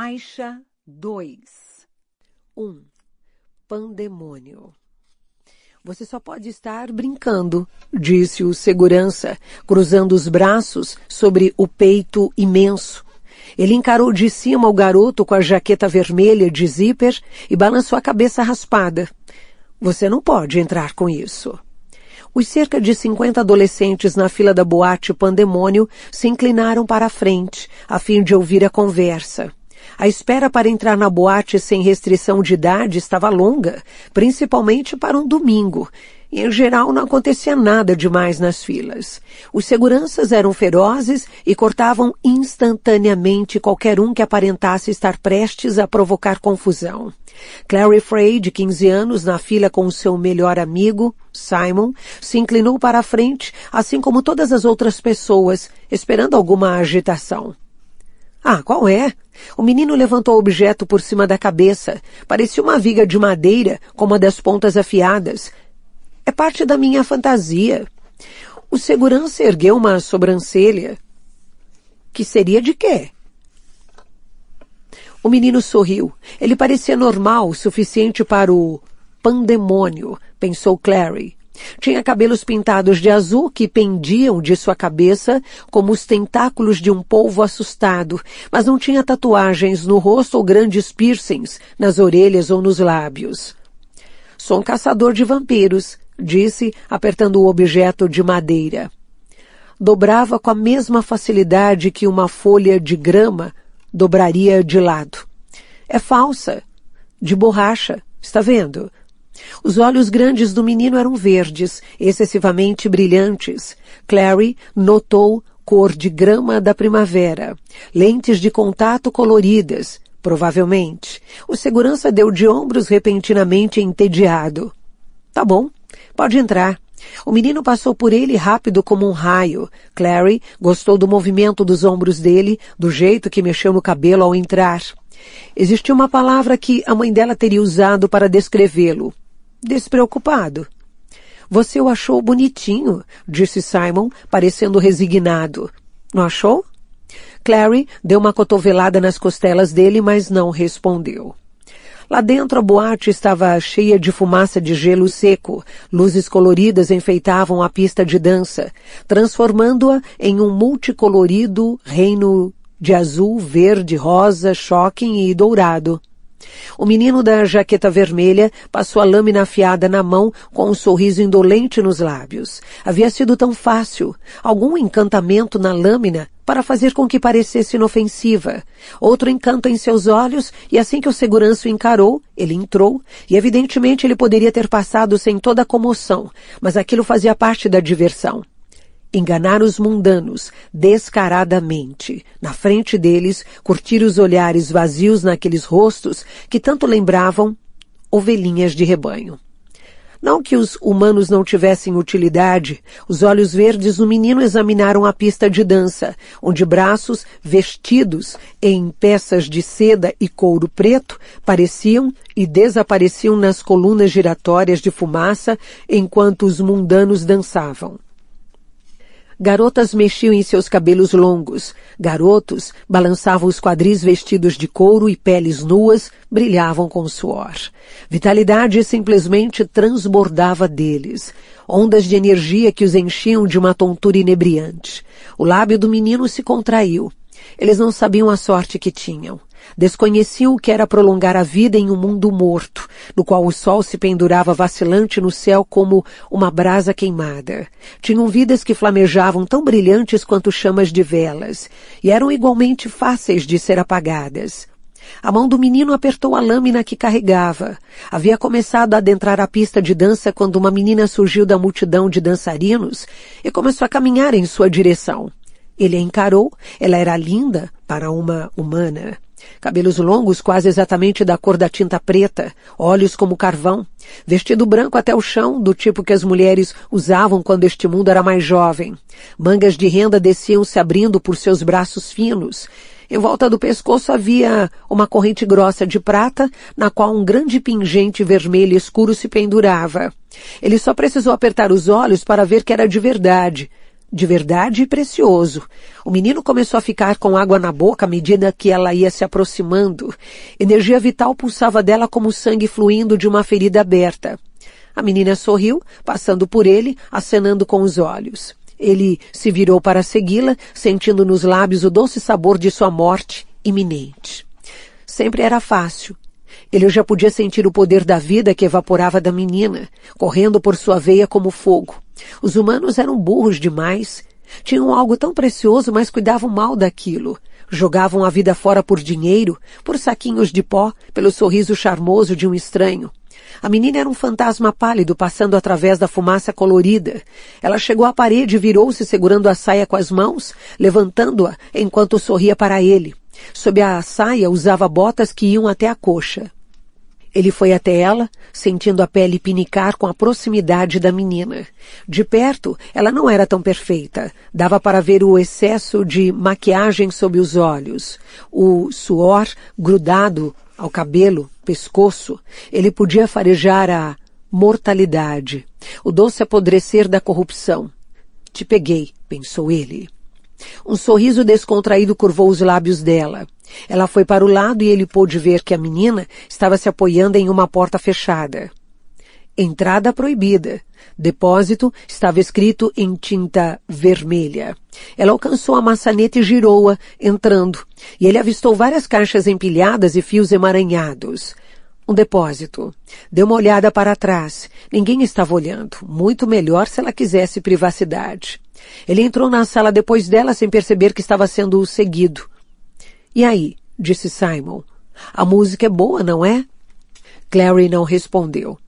Faixa 2 1. Pandemônio. Você só pode estar brincando, disse o segurança, cruzando os braços sobre o peito imenso. Ele encarou de cima o garoto com a jaqueta vermelha de zíper e balançou a cabeça raspada. Você não pode entrar com isso. Os cerca de 50 adolescentes na fila da boate Pandemônio se inclinaram para a frente, a fim de ouvir a conversa. A espera para entrar na boate sem restrição de idade estava longa, principalmente para um domingo, e em geral não acontecia nada demais nas filas. Os seguranças eram ferozes e cortavam instantaneamente qualquer um que aparentasse estar prestes a provocar confusão. Clary Frey, de 15 anos, na fila com seu melhor amigo, Simon, se inclinou para a frente, assim como todas as outras pessoas, esperando alguma agitação. Ah, qual é? O menino levantou o objeto por cima da cabeça. Parecia uma viga de madeira com uma das pontas afiadas. É parte da minha fantasia. O segurança ergueu uma sobrancelha. Que seria de quê? O menino sorriu. Ele parecia normal o suficiente para o pandemônio, pensou Clary. Tinha cabelos pintados de azul que pendiam de sua cabeça como os tentáculos de um polvo assustado, mas não tinha tatuagens no rosto ou grandes piercings nas orelhas ou nos lábios. Sou um caçador de vampiros, disse, apertando o objeto de madeira. Dobrava com a mesma facilidade que uma folha de grama dobraria de lado. É falsa, de borracha, está vendo? Os olhos grandes do menino eram verdes, excessivamente brilhantes. Clary notou cor de grama da primavera, lentes de contato coloridas, provavelmente. O segurança deu de ombros repentinamente entediado. Tá bom, pode entrar. O menino passou por ele rápido como um raio. Clary gostou do movimento dos ombros dele, do jeito que mexeu no cabelo ao entrar. Existia uma palavra que a mãe dela teria usado para descrevê-lo despreocupado. Você o achou bonitinho, disse Simon, parecendo resignado. Não achou? Clary deu uma cotovelada nas costelas dele, mas não respondeu. Lá dentro a boate estava cheia de fumaça de gelo seco. Luzes coloridas enfeitavam a pista de dança, transformando-a em um multicolorido reino de azul, verde, rosa, choque e dourado. O menino da jaqueta vermelha passou a lâmina afiada na mão com um sorriso indolente nos lábios. Havia sido tão fácil. Algum encantamento na lâmina para fazer com que parecesse inofensiva. Outro encanto em seus olhos, e assim que o segurança o encarou, ele entrou, e evidentemente ele poderia ter passado sem toda a comoção, mas aquilo fazia parte da diversão enganar os mundanos descaradamente, na frente deles, curtir os olhares vazios naqueles rostos que tanto lembravam ovelhinhas de rebanho. Não que os humanos não tivessem utilidade, os olhos verdes do menino examinaram a pista de dança, onde braços vestidos em peças de seda e couro preto pareciam e desapareciam nas colunas giratórias de fumaça enquanto os mundanos dançavam. Garotas mexiam em seus cabelos longos. Garotos balançavam os quadris vestidos de couro e peles nuas brilhavam com suor. Vitalidade simplesmente transbordava deles. Ondas de energia que os enchiam de uma tontura inebriante. O lábio do menino se contraiu. Eles não sabiam a sorte que tinham. Desconhecia o que era prolongar a vida em um mundo morto, no qual o sol se pendurava vacilante no céu como uma brasa queimada. Tinham vidas que flamejavam tão brilhantes quanto chamas de velas, e eram igualmente fáceis de ser apagadas. A mão do menino apertou a lâmina que carregava. Havia começado a adentrar a pista de dança quando uma menina surgiu da multidão de dançarinos e começou a caminhar em sua direção. Ele a encarou, ela era linda para uma humana. Cabelos longos, quase exatamente da cor da tinta preta, olhos como carvão, vestido branco até o chão, do tipo que as mulheres usavam quando este mundo era mais jovem. Mangas de renda desciam se abrindo por seus braços finos. Em volta do pescoço havia uma corrente grossa de prata, na qual um grande pingente vermelho escuro se pendurava. Ele só precisou apertar os olhos para ver que era de verdade, de verdade e precioso. O menino começou a ficar com água na boca à medida que ela ia se aproximando. Energia vital pulsava dela como sangue fluindo de uma ferida aberta. A menina sorriu, passando por ele, acenando com os olhos. Ele se virou para segui-la, sentindo nos lábios o doce sabor de sua morte iminente. Sempre era fácil, ele já podia sentir o poder da vida que evaporava da menina, correndo por sua veia como fogo. Os humanos eram burros demais. Tinham algo tão precioso, mas cuidavam mal daquilo. Jogavam a vida fora por dinheiro, por saquinhos de pó, pelo sorriso charmoso de um estranho. A menina era um fantasma pálido passando através da fumaça colorida. Ela chegou à parede e virou-se segurando a saia com as mãos, levantando-a enquanto sorria para ele. Sob a saia usava botas que iam até a coxa. Ele foi até ela, sentindo a pele pinicar com a proximidade da menina. De perto, ela não era tão perfeita. Dava para ver o excesso de maquiagem sob os olhos, o suor grudado ao cabelo, pescoço. Ele podia farejar a mortalidade, o doce apodrecer da corrupção. Te peguei, pensou ele. Um sorriso descontraído curvou os lábios dela. Ela foi para o lado e ele pôde ver que a menina estava se apoiando em uma porta fechada. Entrada proibida. Depósito estava escrito em tinta vermelha. Ela alcançou a maçaneta e girou-a, entrando, e ele avistou várias caixas empilhadas e fios emaranhados. Um depósito. Deu uma olhada para trás. Ninguém estava olhando. Muito melhor se ela quisesse privacidade. Ele entrou na sala depois dela sem perceber que estava sendo seguido. E aí? disse Simon. A música é boa, não é? Clary não respondeu.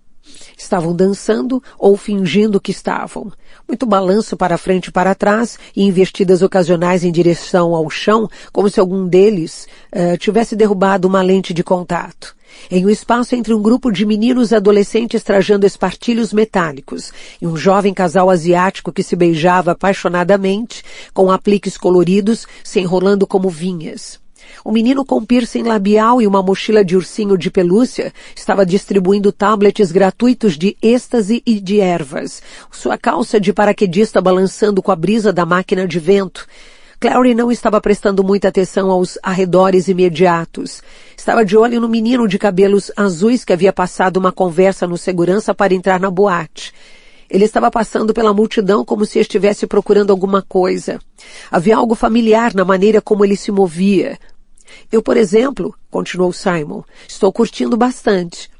Estavam dançando ou fingindo que estavam. Muito balanço para frente e para trás e investidas ocasionais em direção ao chão, como se algum deles uh, tivesse derrubado uma lente de contato. Em um espaço entre um grupo de meninos adolescentes trajando espartilhos metálicos e um jovem casal asiático que se beijava apaixonadamente, com apliques coloridos, se enrolando como vinhas. Um menino com piercing labial e uma mochila de ursinho de pelúcia estava distribuindo tablets gratuitos de êxtase e de ervas. Sua calça de paraquedista balançando com a brisa da máquina de vento. Clary não estava prestando muita atenção aos arredores imediatos. Estava de olho no menino de cabelos azuis que havia passado uma conversa no segurança para entrar na boate. Ele estava passando pela multidão como se estivesse procurando alguma coisa. Havia algo familiar na maneira como ele se movia, eu, por exemplo, continuou Simon, estou curtindo bastante.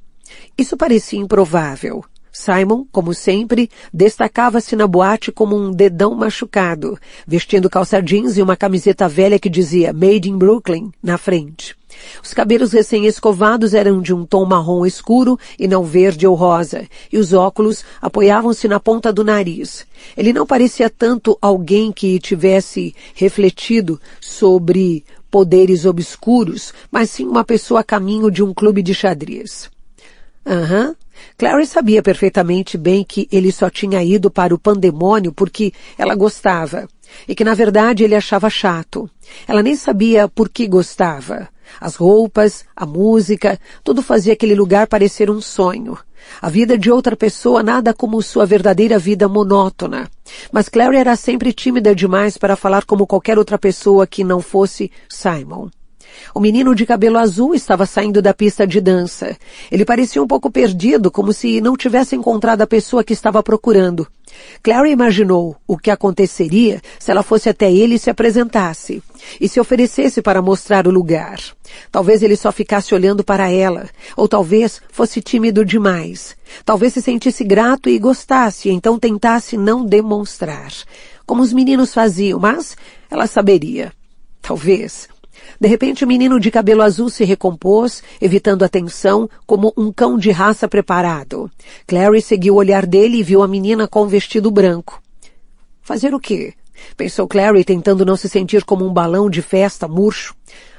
Isso parecia improvável. Simon, como sempre, destacava-se na boate como um dedão machucado, vestindo calça jeans e uma camiseta velha que dizia Made in Brooklyn na frente. Os cabelos recém-escovados eram de um tom marrom escuro e não verde ou rosa, e os óculos apoiavam-se na ponta do nariz. Ele não parecia tanto alguém que tivesse refletido sobre poderes obscuros, mas sim uma pessoa a caminho de um clube de xadrez. Aham. Uhum. Clary sabia perfeitamente bem que ele só tinha ido para o pandemônio porque ela gostava. E que na verdade ele achava chato. Ela nem sabia por que gostava. As roupas, a música, tudo fazia aquele lugar parecer um sonho. A vida de outra pessoa nada como sua verdadeira vida monótona. Mas Clary era sempre tímida demais para falar como qualquer outra pessoa que não fosse Simon. O menino de cabelo azul estava saindo da pista de dança. Ele parecia um pouco perdido, como se não tivesse encontrado a pessoa que estava procurando. Clary imaginou o que aconteceria se ela fosse até ele e se apresentasse, e se oferecesse para mostrar o lugar. Talvez ele só ficasse olhando para ela, ou talvez fosse tímido demais. Talvez se sentisse grato e gostasse, então tentasse não demonstrar. Como os meninos faziam, mas ela saberia. Talvez. De repente, o menino de cabelo azul se recompôs, evitando a tensão, como um cão de raça preparado. Clary seguiu o olhar dele e viu a menina com um vestido branco. Fazer o quê? Pensou Clary, tentando não se sentir como um balão de festa murcho.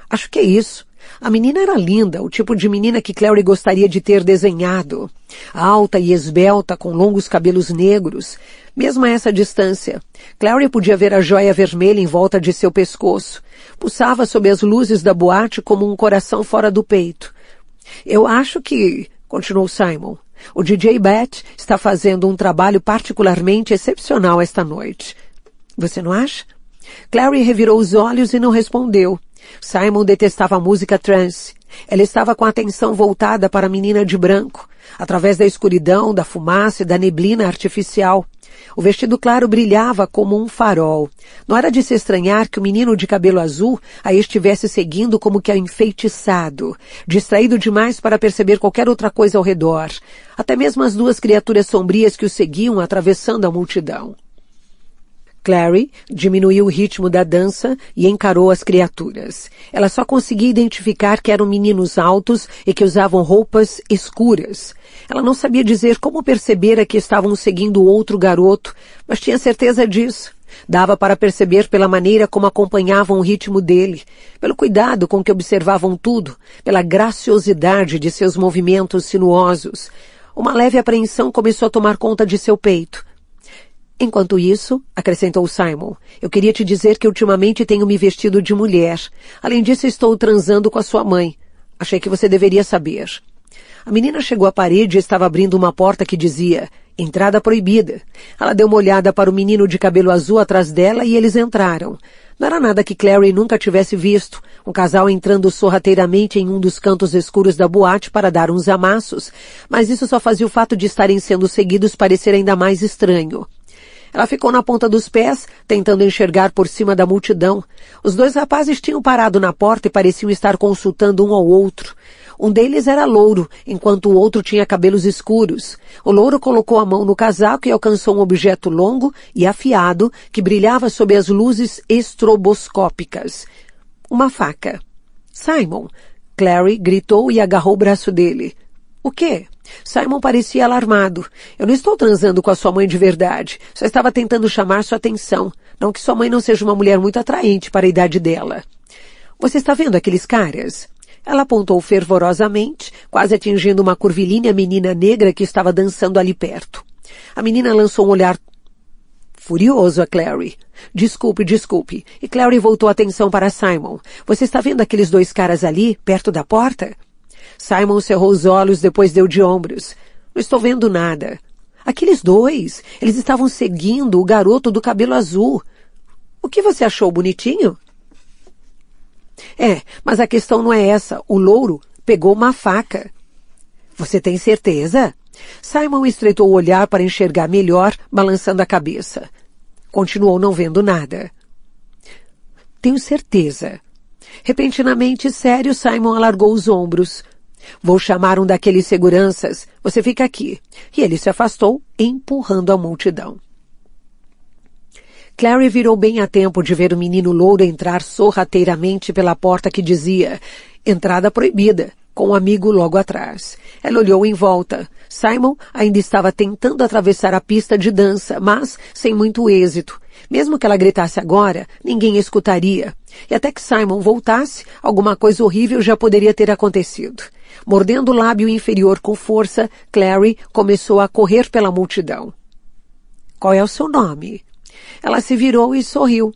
Acho que é isso. A menina era linda, o tipo de menina que Clary gostaria de ter desenhado. Alta e esbelta, com longos cabelos negros. Mesmo a essa distância, Clary podia ver a joia vermelha em volta de seu pescoço. Pulsava sob as luzes da boate como um coração fora do peito. Eu acho que, continuou Simon, o DJ Bat está fazendo um trabalho particularmente excepcional esta noite. Você não acha? Clary revirou os olhos e não respondeu. Simon detestava a música trance. Ela estava com a atenção voltada para a menina de branco, através da escuridão, da fumaça e da neblina artificial. O vestido claro brilhava como um farol. Não era de se estranhar que o menino de cabelo azul a estivesse seguindo como que enfeitiçado, distraído demais para perceber qualquer outra coisa ao redor, até mesmo as duas criaturas sombrias que o seguiam atravessando a multidão. Clary diminuiu o ritmo da dança e encarou as criaturas. Ela só conseguia identificar que eram meninos altos e que usavam roupas escuras. Ela não sabia dizer como percebera que estavam seguindo outro garoto, mas tinha certeza disso. Dava para perceber pela maneira como acompanhavam o ritmo dele, pelo cuidado com que observavam tudo, pela graciosidade de seus movimentos sinuosos. Uma leve apreensão começou a tomar conta de seu peito. Enquanto isso, acrescentou Simon, eu queria te dizer que ultimamente tenho me vestido de mulher. Além disso, estou transando com a sua mãe. Achei que você deveria saber. A menina chegou à parede e estava abrindo uma porta que dizia entrada proibida. Ela deu uma olhada para o menino de cabelo azul atrás dela e eles entraram. Não era nada que Clary nunca tivesse visto. Um casal entrando sorrateiramente em um dos cantos escuros da boate para dar uns amassos, mas isso só fazia o fato de estarem sendo seguidos parecer ainda mais estranho. Ela ficou na ponta dos pés, tentando enxergar por cima da multidão. Os dois rapazes tinham parado na porta e pareciam estar consultando um ao outro. Um deles era louro, enquanto o outro tinha cabelos escuros. O louro colocou a mão no casaco e alcançou um objeto longo e afiado que brilhava sob as luzes estroboscópicas. Uma faca. Simon! Clary gritou e agarrou o braço dele. O quê? Simon parecia alarmado. Eu não estou transando com a sua mãe de verdade. Só estava tentando chamar sua atenção. Não que sua mãe não seja uma mulher muito atraente para a idade dela. Você está vendo aqueles caras? Ela apontou fervorosamente, quase atingindo uma curvilínea menina negra que estava dançando ali perto. A menina lançou um olhar furioso a Clary. Desculpe, desculpe. E Clary voltou a atenção para Simon. Você está vendo aqueles dois caras ali, perto da porta? Simon cerrou os olhos, depois deu de ombros. Não estou vendo nada. Aqueles dois, eles estavam seguindo o garoto do cabelo azul. O que você achou bonitinho? É, mas a questão não é essa. O louro pegou uma faca. Você tem certeza? Simon estreitou o olhar para enxergar melhor, balançando a cabeça. Continuou não vendo nada. Tenho certeza. Repentinamente sério, Simon alargou os ombros. Vou chamar um daqueles seguranças. Você fica aqui. E ele se afastou, empurrando a multidão. Clary virou bem a tempo de ver o menino louro entrar sorrateiramente pela porta que dizia entrada proibida, com o um amigo logo atrás. Ela olhou em volta. Simon ainda estava tentando atravessar a pista de dança, mas sem muito êxito. Mesmo que ela gritasse agora, ninguém escutaria. E até que Simon voltasse, alguma coisa horrível já poderia ter acontecido. Mordendo o lábio inferior com força, Clary começou a correr pela multidão. Qual é o seu nome? Ela se virou e sorriu.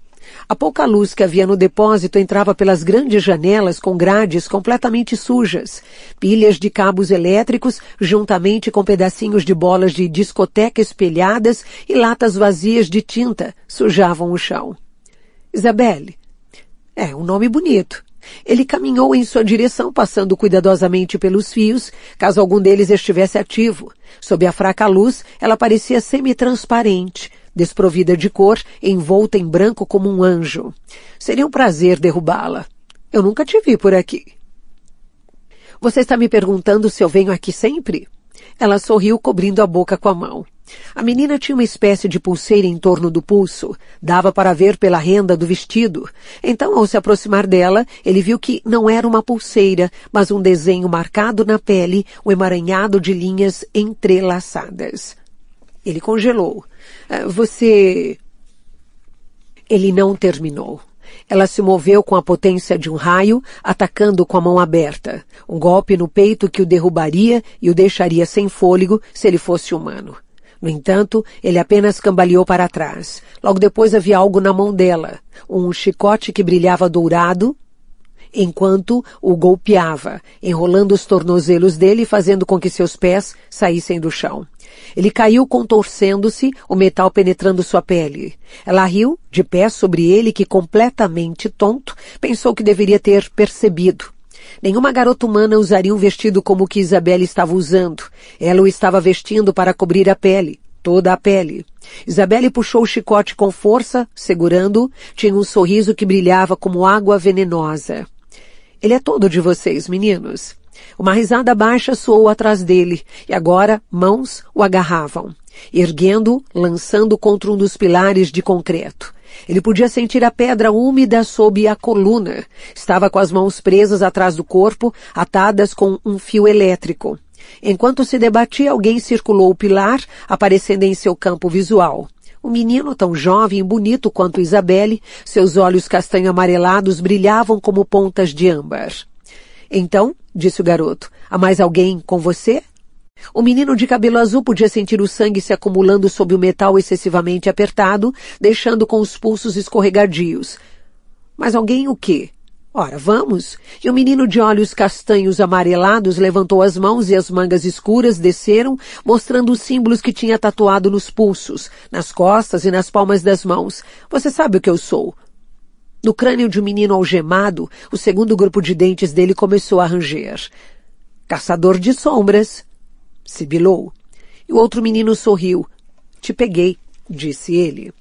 A pouca luz que havia no depósito entrava pelas grandes janelas com grades completamente sujas, pilhas de cabos elétricos, juntamente com pedacinhos de bolas de discoteca espelhadas e latas vazias de tinta, sujavam o chão. Isabelle. É um nome bonito. Ele caminhou em sua direção, passando cuidadosamente pelos fios, caso algum deles estivesse ativo. Sob a fraca luz, ela parecia semi-transparente, desprovida de cor, envolta em branco como um anjo. Seria um prazer derrubá-la. Eu nunca te vi por aqui. Você está me perguntando se eu venho aqui sempre? Ela sorriu cobrindo a boca com a mão. A menina tinha uma espécie de pulseira em torno do pulso. Dava para ver pela renda do vestido. Então, ao se aproximar dela, ele viu que não era uma pulseira, mas um desenho marcado na pele, um emaranhado de linhas entrelaçadas. Ele congelou. Ah, você. Ele não terminou. Ela se moveu com a potência de um raio, atacando com a mão aberta. Um golpe no peito que o derrubaria e o deixaria sem fôlego se ele fosse humano. No entanto, ele apenas cambaleou para trás. Logo depois havia algo na mão dela. Um chicote que brilhava dourado enquanto o golpeava, enrolando os tornozelos dele e fazendo com que seus pés saíssem do chão. Ele caiu contorcendo-se, o metal penetrando sua pele. Ela riu, de pé sobre ele, que completamente tonto, pensou que deveria ter percebido. Nenhuma garota humana usaria um vestido como o que Isabelle estava usando. Ela o estava vestindo para cobrir a pele, toda a pele. Isabelle puxou o chicote com força, segurando, tinha um sorriso que brilhava como água venenosa. Ele é todo de vocês, meninos. Uma risada baixa soou atrás dele, e agora mãos o agarravam, erguendo, lançando contra um dos pilares de concreto. Ele podia sentir a pedra úmida sob a coluna. Estava com as mãos presas atrás do corpo, atadas com um fio elétrico. Enquanto se debatia, alguém circulou o pilar, aparecendo em seu campo visual. O menino, tão jovem e bonito quanto Isabelle, seus olhos castanho-amarelados brilhavam como pontas de âmbar. Então, disse o garoto, há mais alguém com você? O menino de cabelo azul podia sentir o sangue se acumulando sob o metal excessivamente apertado, deixando com os pulsos escorregadios. Mas alguém o quê? Ora, vamos. E o menino de olhos castanhos amarelados levantou as mãos e as mangas escuras desceram, mostrando os símbolos que tinha tatuado nos pulsos, nas costas e nas palmas das mãos. Você sabe o que eu sou. No crânio de um menino algemado, o segundo grupo de dentes dele começou a ranger. Caçador de sombras. Sibilou. E o outro menino sorriu. Te peguei, disse ele.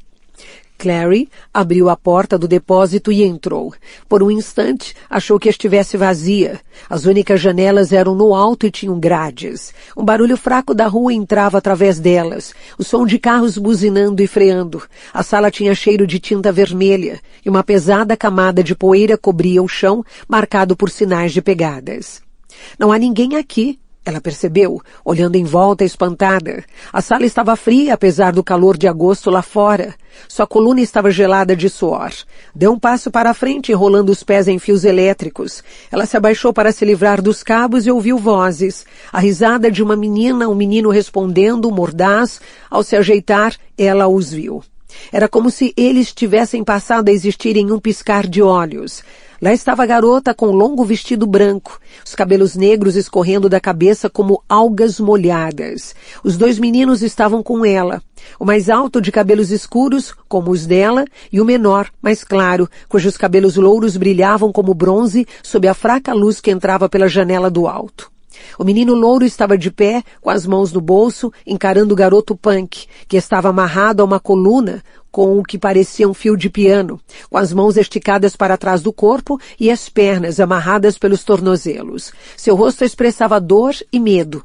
Clary abriu a porta do depósito e entrou. Por um instante, achou que estivesse vazia. As únicas janelas eram no alto e tinham grades. Um barulho fraco da rua entrava através delas. O som de carros buzinando e freando. A sala tinha cheiro de tinta vermelha e uma pesada camada de poeira cobria o chão, marcado por sinais de pegadas. Não há ninguém aqui, ela percebeu, olhando em volta espantada. A sala estava fria, apesar do calor de agosto lá fora. Sua coluna estava gelada de suor. Deu um passo para a frente, enrolando os pés em fios elétricos. Ela se abaixou para se livrar dos cabos e ouviu vozes. A risada de uma menina, um menino respondendo, mordaz. Ao se ajeitar, ela os viu. Era como se eles tivessem passado a existir em um piscar de olhos. Lá estava a garota com um longo vestido branco, os cabelos negros escorrendo da cabeça como algas molhadas. Os dois meninos estavam com ela, o mais alto de cabelos escuros, como os dela, e o menor, mais claro, cujos cabelos louros brilhavam como bronze sob a fraca luz que entrava pela janela do alto. O menino louro estava de pé, com as mãos no bolso, encarando o garoto punk, que estava amarrado a uma coluna, com o que parecia um fio de piano, com as mãos esticadas para trás do corpo e as pernas amarradas pelos tornozelos. Seu rosto expressava dor e medo.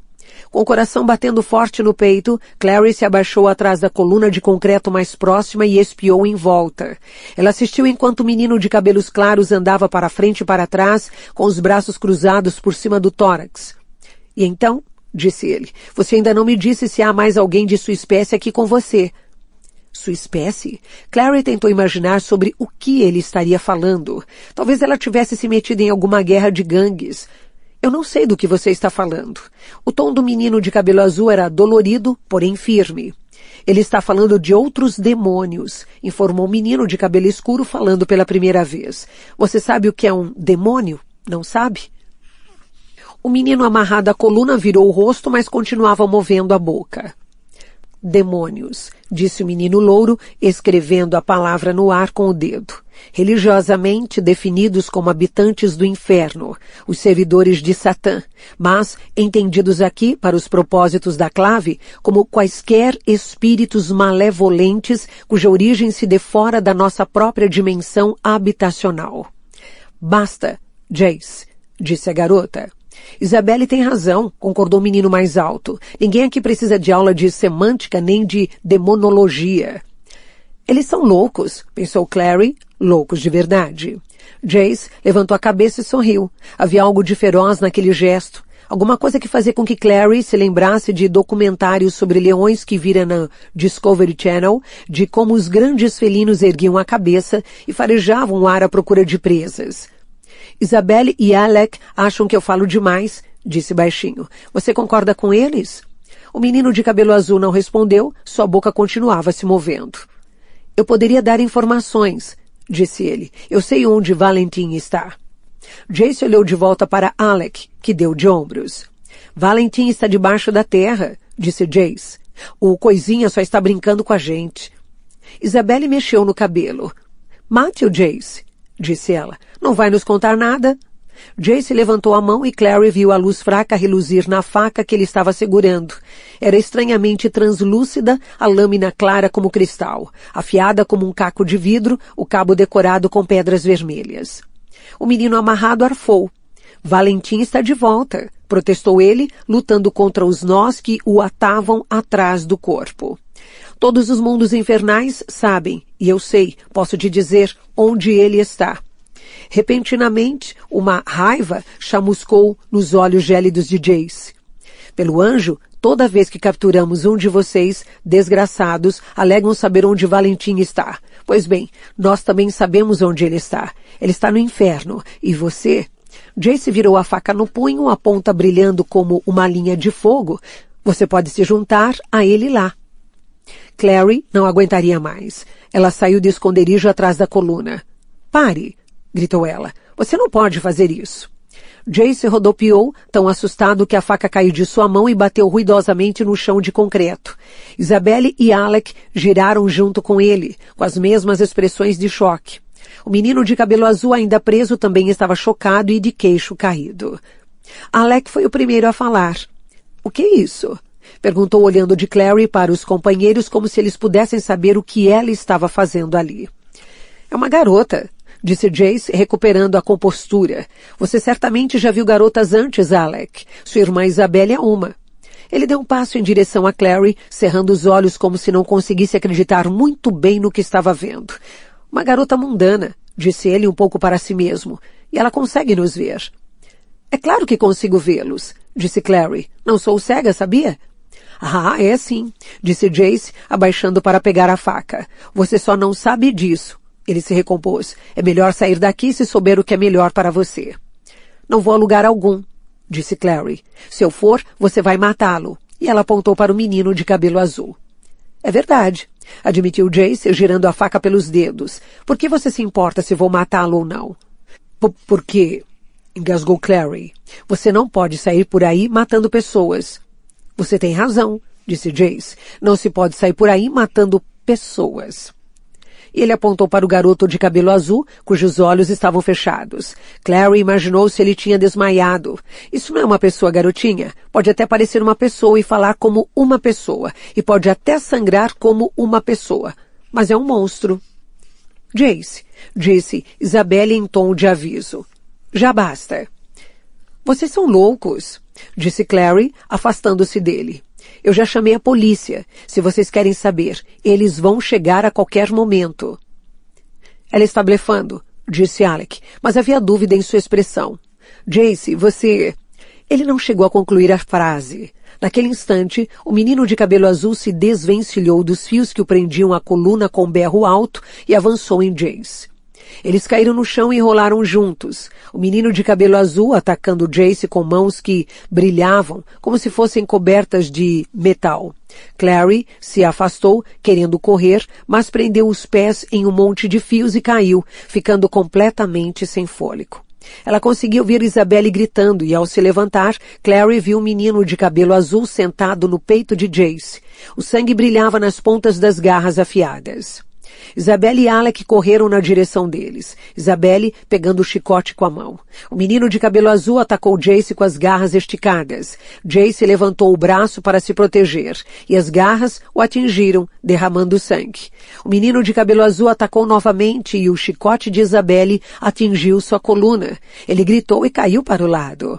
Com o coração batendo forte no peito, Clary se abaixou atrás da coluna de concreto mais próxima e espiou em volta. Ela assistiu enquanto o menino de cabelos claros andava para frente e para trás, com os braços cruzados por cima do tórax. E então, disse ele, você ainda não me disse se há mais alguém de sua espécie aqui com você sua espécie, Clary tentou imaginar sobre o que ele estaria falando. Talvez ela tivesse se metido em alguma guerra de gangues. Eu não sei do que você está falando. O tom do menino de cabelo azul era dolorido, porém firme. Ele está falando de outros demônios, informou o menino de cabelo escuro falando pela primeira vez. Você sabe o que é um demônio? Não sabe? O menino amarrado à coluna virou o rosto, mas continuava movendo a boca demônios, disse o menino louro, escrevendo a palavra no ar com o dedo. Religiosamente definidos como habitantes do inferno, os servidores de Satã, mas entendidos aqui, para os propósitos da clave, como quaisquer espíritos malevolentes cuja origem se defora da nossa própria dimensão habitacional. Basta, Jace, disse a garota. Isabelle tem razão, concordou o menino mais alto. Ninguém aqui precisa de aula de semântica nem de demonologia. Eles são loucos, pensou Clary, loucos de verdade. Jace levantou a cabeça e sorriu. Havia algo de feroz naquele gesto. Alguma coisa que fazia com que Clary se lembrasse de documentários sobre leões que vira na Discovery Channel, de como os grandes felinos erguiam a cabeça e farejavam o ar à procura de presas. Isabelle e Alec acham que eu falo demais, disse baixinho. Você concorda com eles? O menino de cabelo azul não respondeu, sua boca continuava se movendo. Eu poderia dar informações, disse ele. Eu sei onde Valentim está. Jace olhou de volta para Alec, que deu de ombros. Valentim está debaixo da terra, disse Jace. O coisinha só está brincando com a gente. Isabelle mexeu no cabelo. Mate o Jace disse ela. Não vai nos contar nada? Jace levantou a mão e Clary viu a luz fraca reluzir na faca que ele estava segurando. Era estranhamente translúcida, a lâmina clara como cristal, afiada como um caco de vidro, o cabo decorado com pedras vermelhas. O menino amarrado arfou. Valentim está de volta, protestou ele, lutando contra os nós que o atavam atrás do corpo. Todos os mundos infernais sabem, e eu sei, posso te dizer onde ele está. Repentinamente, uma raiva chamuscou nos olhos gélidos de Jace. Pelo anjo, toda vez que capturamos um de vocês, desgraçados, alegam saber onde Valentim está. Pois bem, nós também sabemos onde ele está. Ele está no inferno. E você? Jace virou a faca no punho, a ponta brilhando como uma linha de fogo. Você pode se juntar a ele lá. Clary não aguentaria mais. Ela saiu do esconderijo atrás da coluna. Pare! gritou ela. Você não pode fazer isso. Jace rodopiou, tão assustado que a faca caiu de sua mão e bateu ruidosamente no chão de concreto. Isabelle e Alec giraram junto com ele, com as mesmas expressões de choque. O menino de cabelo azul ainda preso também estava chocado e de queixo caído. Alec foi o primeiro a falar. O que é isso? Perguntou olhando de Clary para os companheiros como se eles pudessem saber o que ela estava fazendo ali. É uma garota, disse Jace, recuperando a compostura. Você certamente já viu garotas antes, Alec. Sua irmã Isabelle é uma. Ele deu um passo em direção a Clary, cerrando os olhos como se não conseguisse acreditar muito bem no que estava vendo. Uma garota mundana, disse ele um pouco para si mesmo. E ela consegue nos ver. É claro que consigo vê-los, disse Clary. Não sou cega, sabia? Ah, é sim, disse Jace, abaixando para pegar a faca. Você só não sabe disso. Ele se recompôs. É melhor sair daqui se souber o que é melhor para você. Não vou a lugar algum, disse Clary. Se eu for, você vai matá-lo. E ela apontou para o menino de cabelo azul. É verdade, admitiu Jace, girando a faca pelos dedos. Por que você se importa se vou matá-lo ou não? Por porque, engasgou Clary, você não pode sair por aí matando pessoas. Você tem razão, disse Jace. Não se pode sair por aí matando pessoas. Ele apontou para o garoto de cabelo azul, cujos olhos estavam fechados. Clary imaginou se ele tinha desmaiado. Isso não é uma pessoa, garotinha. Pode até parecer uma pessoa e falar como uma pessoa, e pode até sangrar como uma pessoa. Mas é um monstro. Jace, disse Isabelle em tom de aviso. Já basta. Vocês são loucos disse Clary, afastando-se dele. Eu já chamei a polícia. Se vocês querem saber, eles vão chegar a qualquer momento. Ela está blefando, disse Alec, mas havia dúvida em sua expressão. Jace, você. Ele não chegou a concluir a frase. Naquele instante, o menino de cabelo azul se desvencilhou dos fios que o prendiam à coluna com um berro alto e avançou em Jace. Eles caíram no chão e rolaram juntos, o menino de cabelo azul atacando Jace com mãos que brilhavam como se fossem cobertas de metal. Clary se afastou, querendo correr, mas prendeu os pés em um monte de fios e caiu, ficando completamente sem fôlego. Ela conseguiu ver Isabelle gritando e, ao se levantar, Clary viu o um menino de cabelo azul sentado no peito de Jace. O sangue brilhava nas pontas das garras afiadas. Isabelle e Alec correram na direção deles, Isabelle pegando o chicote com a mão. O menino de cabelo azul atacou Jace com as garras esticadas. Jace levantou o braço para se proteger, e as garras o atingiram, derramando sangue. O menino de cabelo azul atacou novamente e o chicote de Isabelle atingiu sua coluna. Ele gritou e caiu para o lado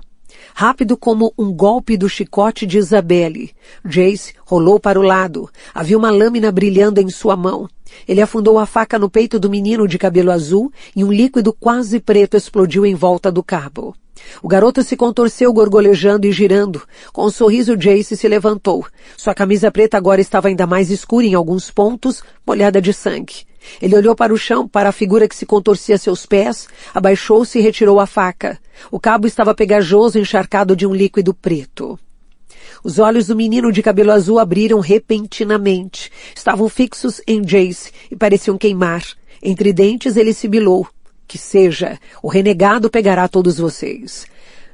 rápido como um golpe do chicote de Isabelle. Jace rolou para o lado. Havia uma lâmina brilhando em sua mão. Ele afundou a faca no peito do menino de cabelo azul e um líquido quase preto explodiu em volta do cabo. O garoto se contorceu gorgolejando e girando. Com um sorriso, Jace se levantou. Sua camisa preta agora estava ainda mais escura em alguns pontos, molhada de sangue. Ele olhou para o chão, para a figura que se contorcia a seus pés, abaixou-se e retirou a faca. O cabo estava pegajoso, encharcado de um líquido preto. Os olhos do menino de cabelo azul abriram repentinamente. Estavam fixos em Jace e pareciam queimar. Entre dentes ele sibilou. Que seja, o renegado pegará todos vocês.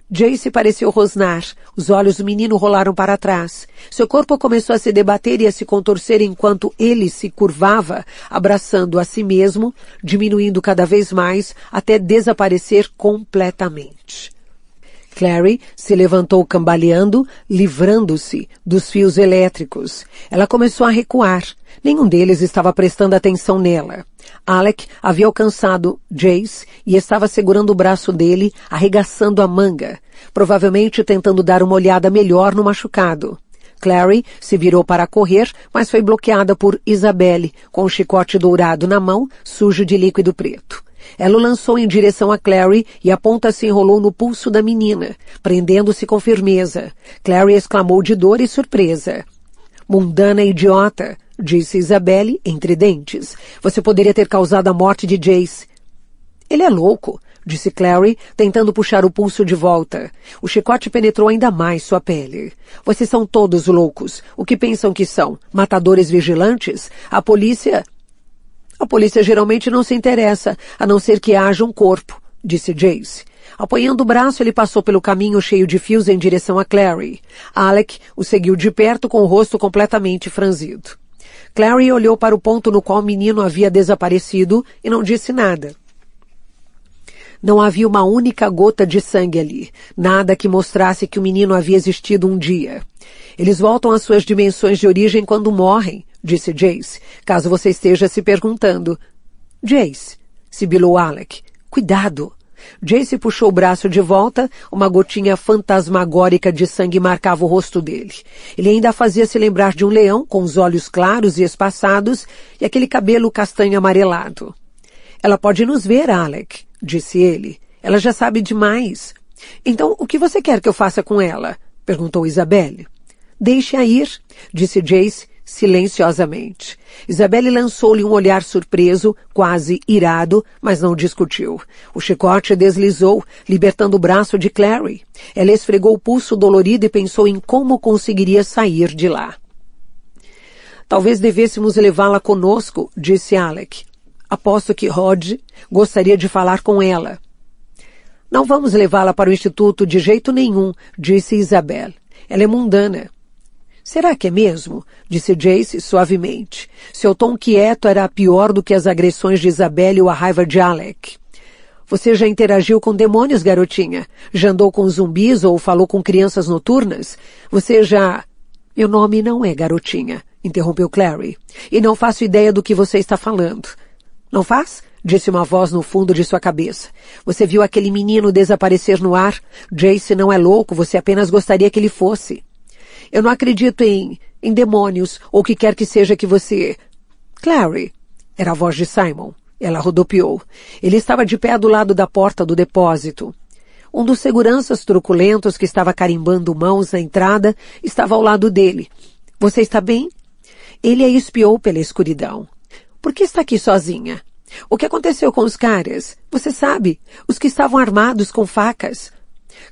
Jace pareceu rosnar. Os olhos do menino rolaram para trás. Seu corpo começou a se debater e a se contorcer enquanto ele se curvava, abraçando a si mesmo, diminuindo cada vez mais até desaparecer completamente. Clary se levantou cambaleando, livrando-se dos fios elétricos. Ela começou a recuar. Nenhum deles estava prestando atenção nela. Alec havia alcançado Jace e estava segurando o braço dele, arregaçando a manga, provavelmente tentando dar uma olhada melhor no machucado. Clary se virou para correr, mas foi bloqueada por Isabelle, com um chicote dourado na mão, sujo de líquido preto. Ela o lançou em direção a Clary e a ponta se enrolou no pulso da menina, prendendo-se com firmeza. Clary exclamou de dor e surpresa. Mundana idiota, disse Isabelle entre dentes. Você poderia ter causado a morte de Jace. Ele é louco, disse Clary, tentando puxar o pulso de volta. O chicote penetrou ainda mais sua pele. Vocês são todos loucos. O que pensam que são? Matadores vigilantes? A polícia a polícia geralmente não se interessa, a não ser que haja um corpo, disse Jace. Apoiando o braço, ele passou pelo caminho cheio de fios em direção a Clary. Alec o seguiu de perto com o rosto completamente franzido. Clary olhou para o ponto no qual o menino havia desaparecido e não disse nada. Não havia uma única gota de sangue ali, nada que mostrasse que o menino havia existido um dia. Eles voltam às suas dimensões de origem quando morrem, disse Jace, caso você esteja se perguntando. Jace, sibilou Alec, cuidado! Jace puxou o braço de volta, uma gotinha fantasmagórica de sangue marcava o rosto dele. Ele ainda fazia se lembrar de um leão, com os olhos claros e espaçados, e aquele cabelo castanho amarelado. Ela pode nos ver, Alec, disse ele. Ela já sabe demais. Então, o que você quer que eu faça com ela? perguntou Isabelle. Deixe-a ir, disse Jace, silenciosamente. Isabelle lançou-lhe um olhar surpreso, quase irado, mas não discutiu. O chicote deslizou, libertando o braço de Clary. Ela esfregou o pulso dolorido e pensou em como conseguiria sair de lá. Talvez devêssemos levá-la conosco, disse Alec. Aposto que Rod gostaria de falar com ela. Não vamos levá-la para o instituto de jeito nenhum, disse Isabel. Ela é mundana. Será que é mesmo? disse Jace suavemente. Seu tom quieto era pior do que as agressões de Isabelle ou a raiva de Alec. Você já interagiu com demônios, garotinha? Já andou com zumbis ou falou com crianças noturnas? Você já. Meu nome não é garotinha, interrompeu Clary. E não faço ideia do que você está falando. Não faz? disse uma voz no fundo de sua cabeça. Você viu aquele menino desaparecer no ar? Jace não é louco, você apenas gostaria que ele fosse. Eu não acredito em, em demônios ou o que quer que seja que você. Clary, era a voz de Simon. Ela rodopiou. Ele estava de pé do lado da porta do depósito. Um dos seguranças truculentos que estava carimbando mãos na entrada estava ao lado dele. Você está bem? Ele a espiou pela escuridão. Por que está aqui sozinha? O que aconteceu com os caras? Você sabe, os que estavam armados com facas.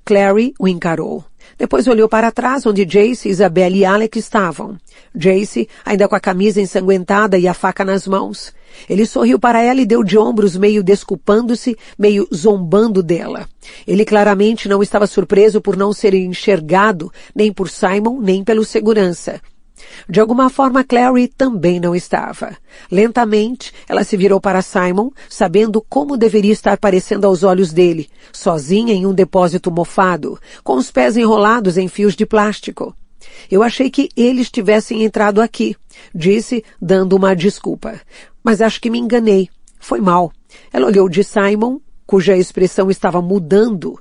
Clary o encarou. Depois olhou para trás onde Jace, Isabelle e Alec estavam. Jace, ainda com a camisa ensanguentada e a faca nas mãos. Ele sorriu para ela e deu de ombros, meio desculpando-se, meio zombando dela. Ele claramente não estava surpreso por não ser enxergado, nem por Simon, nem pelo segurança. De alguma forma, Clary também não estava. Lentamente, ela se virou para Simon, sabendo como deveria estar parecendo aos olhos dele, sozinha em um depósito mofado, com os pés enrolados em fios de plástico. Eu achei que eles tivessem entrado aqui, disse, dando uma desculpa. Mas acho que me enganei. Foi mal. Ela olhou de Simon, cuja expressão estava mudando,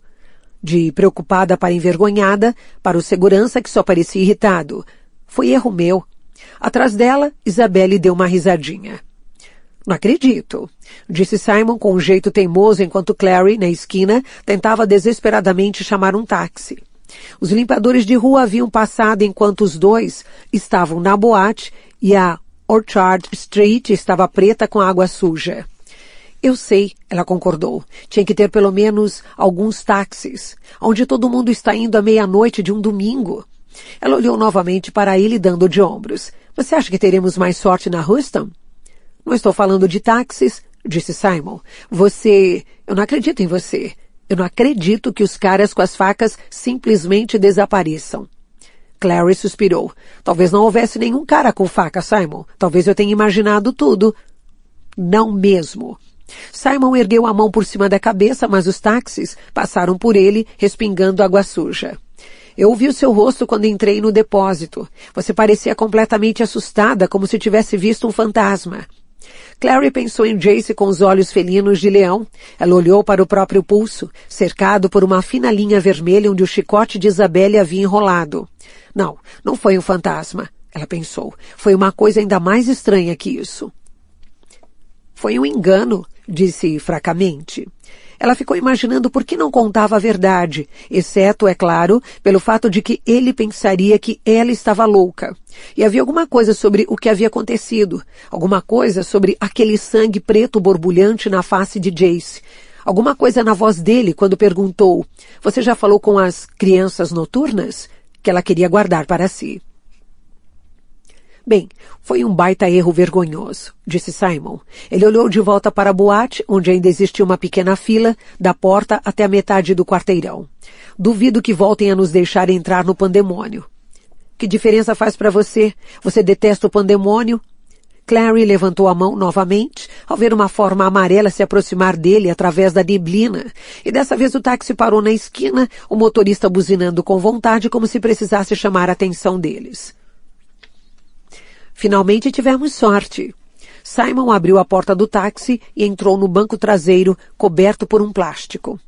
de preocupada para envergonhada, para o segurança que só parecia irritado. Foi erro meu. Atrás dela, Isabelle deu uma risadinha. Não acredito, disse Simon com um jeito teimoso enquanto Clary, na esquina, tentava desesperadamente chamar um táxi. Os limpadores de rua haviam passado enquanto os dois estavam na boate e a Orchard Street estava preta com água suja. Eu sei, ela concordou. Tinha que ter pelo menos alguns táxis. Onde todo mundo está indo à meia-noite de um domingo. Ela olhou novamente para ele, dando de ombros. Você acha que teremos mais sorte na Houston? Não estou falando de táxis, disse Simon. Você. Eu não acredito em você. Eu não acredito que os caras com as facas simplesmente desapareçam. Clary suspirou. Talvez não houvesse nenhum cara com faca, Simon. Talvez eu tenha imaginado tudo. Não mesmo. Simon ergueu a mão por cima da cabeça, mas os táxis passaram por ele, respingando água suja. Eu vi o seu rosto quando entrei no depósito. Você parecia completamente assustada, como se tivesse visto um fantasma. Clary pensou em Jace com os olhos felinos de leão. Ela olhou para o próprio pulso, cercado por uma fina linha vermelha onde o chicote de Isabelle havia enrolado. Não, não foi um fantasma, ela pensou. Foi uma coisa ainda mais estranha que isso. Foi um engano, disse fracamente. Ela ficou imaginando por que não contava a verdade, exceto, é claro, pelo fato de que ele pensaria que ela estava louca. E havia alguma coisa sobre o que havia acontecido, alguma coisa sobre aquele sangue preto borbulhante na face de Jace. Alguma coisa na voz dele quando perguntou: Você já falou com as crianças noturnas? que ela queria guardar para si. Bem, foi um baita erro vergonhoso, disse Simon. Ele olhou de volta para a boate, onde ainda existia uma pequena fila, da porta até a metade do quarteirão. Duvido que voltem a nos deixar entrar no pandemônio. Que diferença faz para você? Você detesta o pandemônio? Clary levantou a mão novamente ao ver uma forma amarela se aproximar dele através da neblina, e dessa vez o táxi parou na esquina, o motorista buzinando com vontade como se precisasse chamar a atenção deles. Finalmente tivemos sorte. Simon abriu a porta do táxi e entrou no banco traseiro, coberto por um plástico.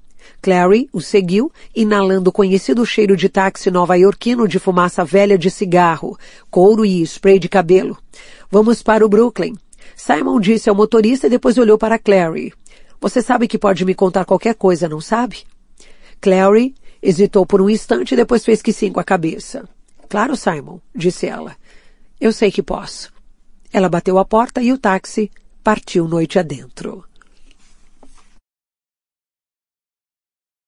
Clary o seguiu, inalando o conhecido cheiro de táxi nova-iorquino de fumaça velha de cigarro, couro e spray de cabelo. Vamos para o Brooklyn. Simon disse ao motorista e depois olhou para Clary. Você sabe que pode me contar qualquer coisa, não sabe? Clary hesitou por um instante e depois fez que sim com a cabeça. Claro, Simon, disse ela. Eu sei que posso. Ela bateu a porta e o táxi partiu noite adentro.